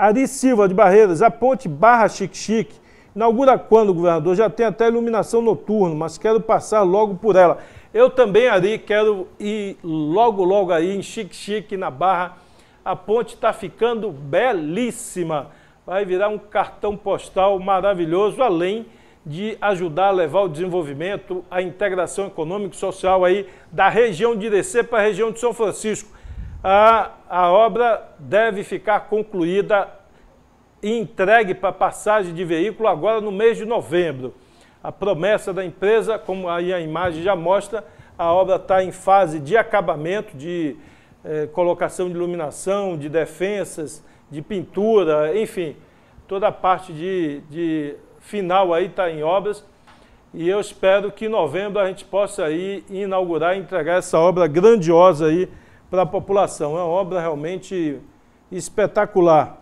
Ari Silva de Barreiras, a ponte Barra Chique Chique inaugura quando, governador? Já tem até iluminação noturna, mas quero passar logo por ela. Eu também, Ari, quero ir logo, logo aí em Chique Chique, na Barra. A ponte está ficando belíssima. Vai virar um cartão postal maravilhoso, além de ajudar a levar o desenvolvimento, a integração econômico e social aí da região de Irecê para a região de São Francisco a, a obra deve ficar concluída e entregue para passagem de veículo agora no mês de novembro. A promessa da empresa, como aí a imagem já mostra, a obra está em fase de acabamento, de eh, colocação de iluminação, de defensas, de pintura, enfim, toda a parte de, de final aí está em obras. E eu espero que em novembro a gente possa aí inaugurar e entregar essa obra grandiosa aí para a população. É uma obra realmente espetacular.